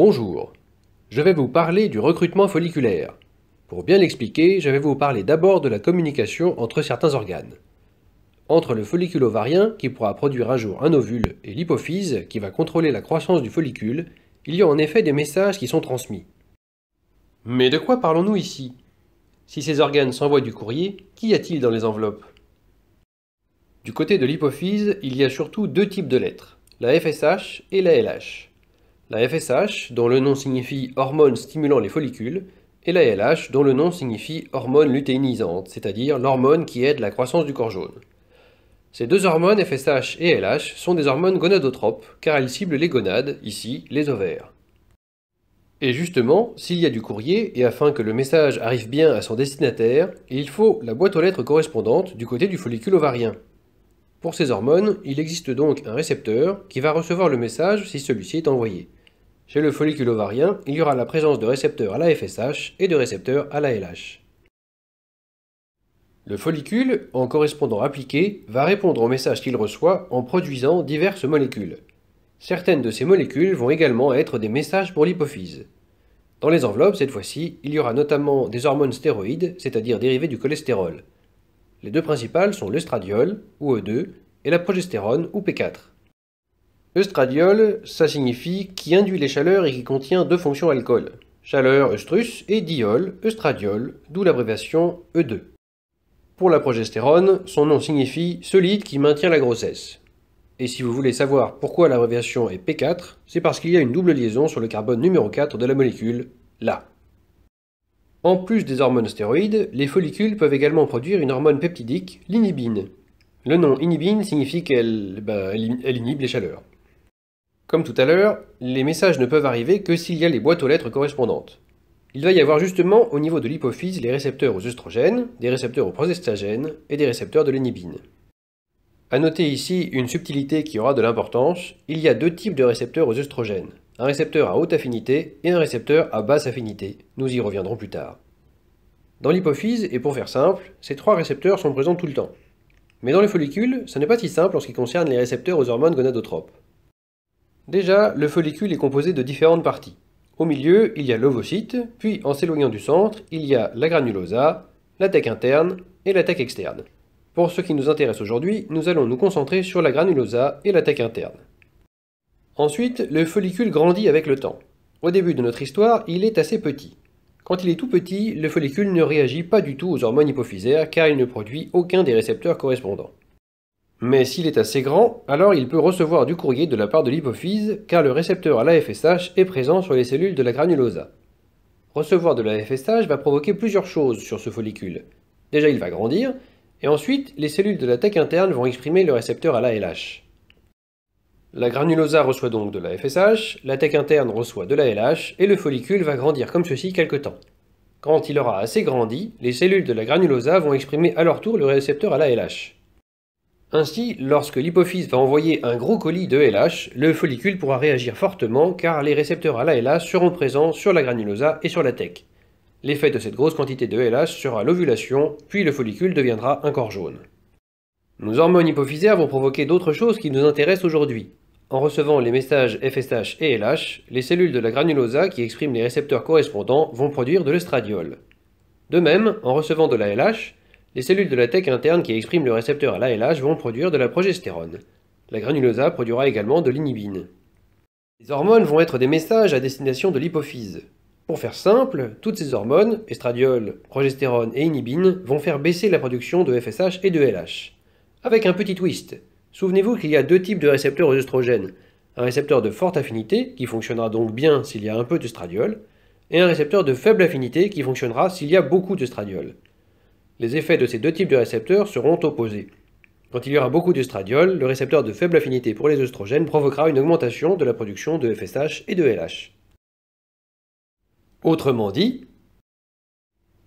Bonjour, je vais vous parler du recrutement folliculaire. Pour bien l'expliquer, je vais vous parler d'abord de la communication entre certains organes. Entre le follicule ovarien, qui pourra produire un jour un ovule, et l'hypophyse, qui va contrôler la croissance du follicule, il y a en effet des messages qui sont transmis. Mais de quoi parlons-nous ici Si ces organes s'envoient du courrier, qu'y a-t-il dans les enveloppes Du côté de l'hypophyse, il y a surtout deux types de lettres, la FSH et la LH la FSH, dont le nom signifie hormone stimulant les follicules, et la LH, dont le nom signifie hormone lutéinisante, c'est-à-dire l'hormone qui aide la croissance du corps jaune. Ces deux hormones FSH et LH sont des hormones gonadotropes, car elles ciblent les gonades, ici les ovaires. Et justement, s'il y a du courrier, et afin que le message arrive bien à son destinataire, il faut la boîte aux lettres correspondante du côté du follicule ovarien. Pour ces hormones, il existe donc un récepteur qui va recevoir le message si celui-ci est envoyé. Chez le follicule ovarien, il y aura la présence de récepteurs à la FSH et de récepteurs à la LH. Le follicule, en correspondant appliqué, va répondre au message qu'il reçoit en produisant diverses molécules. Certaines de ces molécules vont également être des messages pour l'hypophyse. Dans les enveloppes, cette fois-ci, il y aura notamment des hormones stéroïdes, c'est-à-dire dérivées du cholestérol. Les deux principales sont l'estradiol, ou E2, et la progestérone, ou P4. Eustradiol, ça signifie qui induit les chaleurs et qui contient deux fonctions alcool. Chaleur eustrus et diol eustradiol, d'où l'abréviation E2. Pour la progestérone, son nom signifie solide qui maintient la grossesse. Et si vous voulez savoir pourquoi l'abréviation est P4, c'est parce qu'il y a une double liaison sur le carbone numéro 4 de la molécule, là. En plus des hormones stéroïdes, les follicules peuvent également produire une hormone peptidique, l'inhibine. Le nom inhibine signifie qu'elle bah, inhibe les chaleurs. Comme tout à l'heure, les messages ne peuvent arriver que s'il y a les boîtes aux lettres correspondantes. Il va y avoir justement au niveau de l'hypophyse les récepteurs aux œstrogènes, des récepteurs aux progestagènes et des récepteurs de l'énibine. A noter ici une subtilité qui aura de l'importance, il y a deux types de récepteurs aux œstrogènes, un récepteur à haute affinité et un récepteur à basse affinité, nous y reviendrons plus tard. Dans l'hypophyse, et pour faire simple, ces trois récepteurs sont présents tout le temps. Mais dans les follicules, ce n'est pas si simple en ce qui concerne les récepteurs aux hormones gonadotropes. Déjà, le follicule est composé de différentes parties. Au milieu, il y a l'ovocyte, puis en s'éloignant du centre, il y a la granulosa, la teque interne et la tech externe. Pour ce qui nous intéresse aujourd'hui, nous allons nous concentrer sur la granulosa et la tech interne. Ensuite, le follicule grandit avec le temps. Au début de notre histoire, il est assez petit. Quand il est tout petit, le follicule ne réagit pas du tout aux hormones hypophysaires car il ne produit aucun des récepteurs correspondants. Mais s'il est assez grand, alors il peut recevoir du courrier de la part de l'hypophyse car le récepteur à l'AFSH est présent sur les cellules de la granulosa. Recevoir de l'AFSH va provoquer plusieurs choses sur ce follicule. Déjà il va grandir, et ensuite les cellules de la tech interne vont exprimer le récepteur à l'ALH. La granulosa reçoit donc de l'AFSH, la tech interne reçoit de l'ALH, et le follicule va grandir comme ceci quelque temps. Quand il aura assez grandi, les cellules de la granulosa vont exprimer à leur tour le récepteur à l'ALH. Ainsi, lorsque l'hypophyse va envoyer un gros colis de LH, le follicule pourra réagir fortement car les récepteurs à la LH seront présents sur la granulosa et sur la TEC. L'effet de cette grosse quantité de LH sera l'ovulation, puis le follicule deviendra un corps jaune. Nos hormones hypophysaires vont provoquer d'autres choses qui nous intéressent aujourd'hui. En recevant les messages FSH et LH, les cellules de la granulosa qui expriment les récepteurs correspondants vont produire de l'estradiol. De même, en recevant de la LH, les cellules de la tech interne qui expriment le récepteur à l'ALH vont produire de la progestérone. La granulosa produira également de l'inhibine. Les hormones vont être des messages à destination de l'hypophyse. Pour faire simple, toutes ces hormones, estradiol, progestérone et inhibine, vont faire baisser la production de FSH et de LH. Avec un petit twist, souvenez-vous qu'il y a deux types de récepteurs aux œstrogènes. Un récepteur de forte affinité, qui fonctionnera donc bien s'il y a un peu d'estradiol, et un récepteur de faible affinité qui fonctionnera s'il y a beaucoup d'estradiol les effets de ces deux types de récepteurs seront opposés. Quand il y aura beaucoup d'estradiol, le récepteur de faible affinité pour les œstrogènes provoquera une augmentation de la production de FSH et de LH. Autrement dit,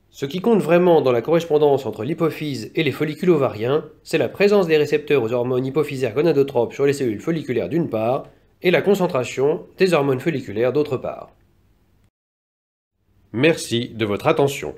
ce qui compte vraiment dans la correspondance entre l'hypophyse et les follicules ovariens, c'est la présence des récepteurs aux hormones hypophysaires gonadotropes sur les cellules folliculaires d'une part, et la concentration des hormones folliculaires d'autre part. Merci de votre attention.